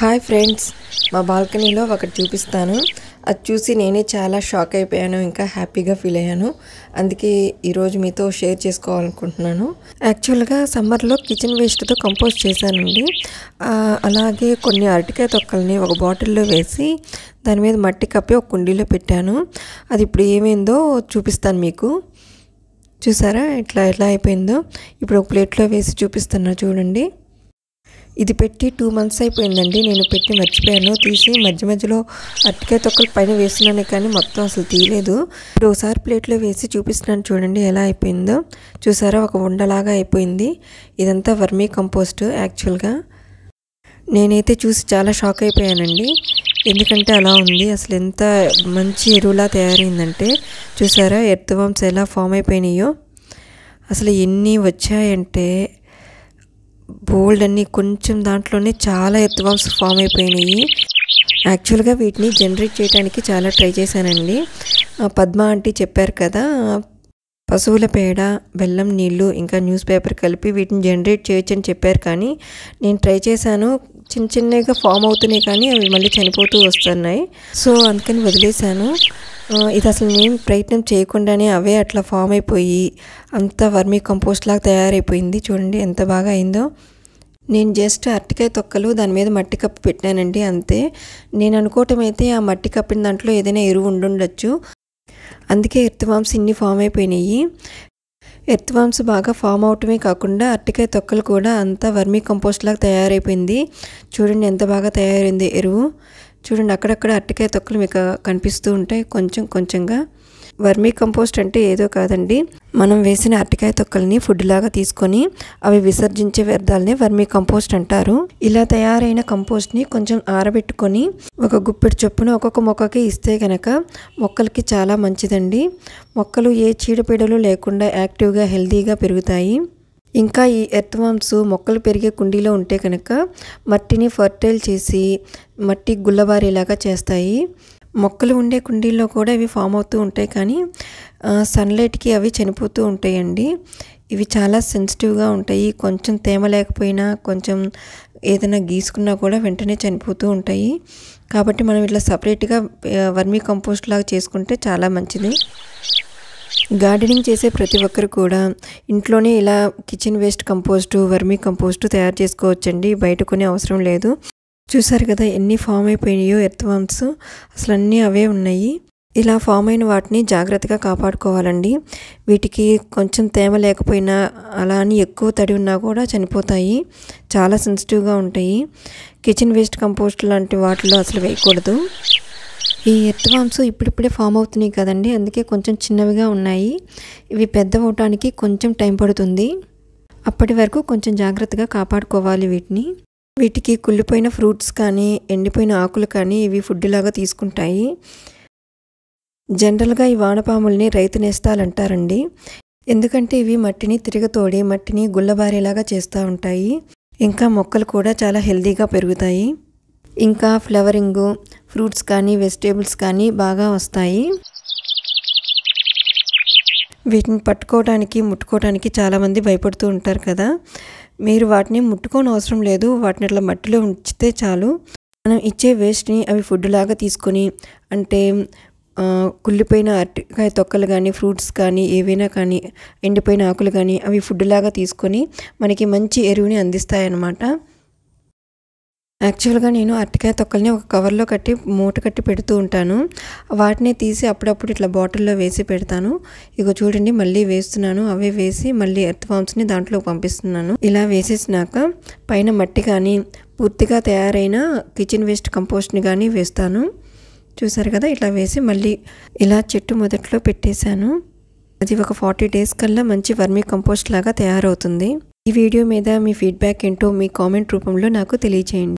hi friends మా బాల్కనీలో ఒకటి చూపిస్తాను అది చూసి నేనే చాలా షాక్ అయిపోయాను ఇంకా హ్యాపీగా ఫీల్ అయ్యాను అందుకే ఈరోజు మీతో షేర్ చేసుకోవాలనుకుంటున్నాను యాక్చువల్గా సమ్మర్లో కిచెన్ వేస్ట్తో కంపోజ్ చేశానండి అలాగే కొన్ని అరటికాయ తొక్కల్ని ఒక బాటిల్లో వేసి దాని మీద మట్టి కప్పి ఒక కుండీలో పెట్టాను అది ఇప్పుడు ఏమైందో చూపిస్తాను మీకు చూసారా ఇట్లా ఎట్లా అయిపోయిందో ఇప్పుడు ఒక ప్లేట్లో వేసి చూపిస్తున్నా చూడండి ఇది పెట్టి టూ మంత్స్ అయిపోయిందండి నేను పెట్టి మర్చిపోయాను తీసి మధ్య మధ్యలో అరటికాయ తొక్కలు పైన వేస్తున్నాను కానీ మొత్తం అసలు తీయలేదు ఇప్పుడు ఒకసారి ప్లేట్లో వేసి చూపిస్తున్నాను చూడండి ఎలా అయిపోయిందో చూసారా ఒక ఉండలాగా అయిపోయింది ఇదంతా వర్మీ కంపోస్ట్ యాక్చువల్గా నేనైతే చూసి చాలా షాక్ అయిపోయానండి ఎందుకంటే అలా ఉంది అసలు ఎంత మంచి ఎరువులా తయారైందంటే చూసారా ఎర్త్ వామ్స్ ఎలా ఫామ్ అయిపోయినాయో అసలు ఎన్ని వచ్చాయంటే బోల్డ్ అన్ని కొంచెం దాంట్లోనే చాలా ఎర్త్వామ్స్ ఫామ్ అయిపోయినాయి యాక్చువల్గా వీటిని జనరేట్ చేయడానికి చాలా ట్రై చేశానండి పద్మ ఆంటీ చెప్పారు కదా పశువుల పేడ బెల్లం నీళ్ళు ఇంకా న్యూస్ పేపర్ కలిపి వీటిని జనరేట్ చేయొచ్చు అని చెప్పారు కానీ నేను ట్రై చేశాను చిన్న చిన్నగా ఫామ్ అవుతున్నాయి కానీ అవి మళ్ళీ చనిపోతూ వస్తున్నాయి సో అందుకని వదిలేశాను ఇది అసలు నేను ప్రయత్నం చేయకుండానే అవే అట్లా ఫామ్ అయిపోయి అంత వర్మీ కంపోస్ట్ లాగా తయారైపోయింది చూడండి ఎంత బాగా అయిందో నేను జస్ట్ అరటికాయ తొక్కలు దాని మీద మట్టి కప్పు పెట్టానండి అంతే నేను అనుకోవటం అయితే ఆ మట్టి కప్పిన దాంట్లో ఏదైనా ఎరువు ఉండుండొచ్చు అందుకే ఎర్త్వామ్స్ ఇన్ని ఫామ్ అయిపోయినాయి ఎర్త్వామ్స్ బాగా ఫామ్ అవటమే కాకుండా అరటికాయ తొక్కలు కూడా అంతా వర్మీ కంపోస్ట్ లాగా తయారైపోయింది చూడండి ఎంత బాగా తయారైంది ఎరువు చూడండి అక్కడక్కడ అరటికాయ తొక్కలు మీకు కనిపిస్తూ ఉంటాయి కొంచెం కొంచెంగా వర్మీ కంపోస్ట్ అంటే ఏదో కాదండి మనం వేసిన అరటికాయ తొక్కల్ని ఫుడ్ లాగా తీసుకొని అవి విసర్జించే వ్యర్థాలని వర్మీ కంపోస్ట్ అంటారు ఇలా తయారైన కంపోస్ట్ని కొంచెం ఆరబెట్టుకొని ఒక గుప్పెడు చొప్పున ఒక్కొక్క మొక్కకి ఇస్తే కనుక మొక్కలకి చాలా మంచిదండి మొక్కలు ఏ చీడపీడలు లేకుండా యాక్టివ్గా హెల్తీగా పెరుగుతాయి ఇంకా ఈ ఎర్త్ వామ్స్ మొక్కలు పెరిగే కుండీలో ఉంటే కనుక మట్టిని ఫర్టైల్ చేసి మట్టి గుల్లబారేలాగా చేస్తాయి మొక్కలు ఉండే కుండీల్లో కూడా ఇవి ఫామ్ అవుతూ ఉంటాయి కానీ సన్లైట్కి అవి చనిపోతూ ఉంటాయండి ఇవి చాలా సెన్సిటివ్గా ఉంటాయి కొంచెం తేమ లేకపోయినా కొంచెం ఏదైనా గీసుకున్నా కూడా వెంటనే చనిపోతూ ఉంటాయి కాబట్టి మనం ఇట్లా సపరేట్గా వర్మీ కంపోస్ట్ లాగా చేసుకుంటే చాలా మంచిది గార్డెనింగ్ చేసే ప్రతి ఒక్కరు కూడా ఇంట్లోనే ఇలా kitchen waste compost vermicompost తయారు చేసుకోవచ్చండి బయట కొనే అవసరం లేదు చూసారు కదా ఎన్ని ఫామ్ అయిపోయినాయో ఎర్త్ వామ్స్ అసలు అన్నీ అవే ఉన్నాయి ఇలా ఫామ్ అయిన వాటిని జాగ్రత్తగా కాపాడుకోవాలండి వీటికి కొంచెం తేమ లేకపోయినా అలా అని ఎక్కువ తడి ఉన్నా కూడా చనిపోతాయి చాలా సెన్సిటివ్గా ఉంటాయి కిచెన్ వేస్ట్ కంపోస్ట్ లాంటి వాటిలో అసలు వేయకూడదు ఈ ఎర్త్ వామ్స్ ఇప్పుడిప్పుడే ఫామ్ అవుతున్నాయి కదండి అందుకే కొంచెం చిన్నవిగా ఉన్నాయి ఇవి పెద్ద అవటానికి కొంచెం టైం పడుతుంది అప్పటి వరకు కొంచెం జాగ్రత్తగా కాపాడుకోవాలి వీటిని వీటికి కుళ్ళిపోయిన ఫ్రూట్స్ కానీ ఎండిపోయిన ఆకులు కానీ ఇవి ఫుడ్ లాగా తీసుకుంటాయి జనరల్గా ఈ వానపాముల్ని రైతు నేస్తాలంటారండి ఎందుకంటే ఇవి మట్టిని తోడి మట్టిని గుల్లబారేలాగా చేస్తూ ఉంటాయి ఇంకా మొక్కలు కూడా చాలా హెల్దీగా పెరుగుతాయి ఇంకా ఫ్లవరింగు ఫ్రూట్స్ కానీ వెజిటేబుల్స్ కానీ బాగా వస్తాయి వీటిని పట్టుకోవడానికి ముట్టుకోవడానికి చాలామంది భయపడుతూ ఉంటారు కదా మీరు వాటిని ముట్టుకోని అవసరం లేదు వాటిని అట్లా మట్టిలో ఉంచితే చాలు మనం ఇచ్చే వేస్ట్ని అవి ఫుడ్ లాగా తీసుకొని అంటే కుళ్ళిపోయిన అరటికాయ తొక్కలు కానీ ఫ్రూట్స్ కానీ ఏవైనా కానీ ఎండిపోయిన ఆకులు కానీ అవి ఫుడ్ లాగా తీసుకొని మనకి మంచి ఎరువుని అందిస్తాయన్నమాట యాక్చువల్గా నేను అరటికాయ తొక్కల్ని ఒక కవర్లో కట్టి మూట కట్టి పెడుతూ ఉంటాను వాటిని తీసి అప్పుడప్పుడు ఇట్లా బాటిల్లో వేసి పెడతాను ఇక చూడండి మళ్ళీ వేస్తున్నాను అవే వేసి మళ్ళీ ఎర్త్ ఫామ్స్ని దాంట్లో పంపిస్తున్నాను ఇలా వేసేసినాక పైన మట్టి కానీ పూర్తిగా తయారైన కిచెన్ వేస్ట్ కంపోస్ట్ని కానీ వేస్తాను చూసారు కదా ఇట్లా వేసి మళ్ళీ ఇలా చెట్టు మొదట్లో పెట్టేశాను అది ఒక ఫార్టీ డేస్ కల్లా మంచి వర్మీ కంపోస్ట్ లాగా తయారవుతుంది ఈ వీడియో మీద మీ ఫీడ్బ్యాక్ ఏంటో మీ కామెంట్ రూపంలో నాకు తెలియచేయండి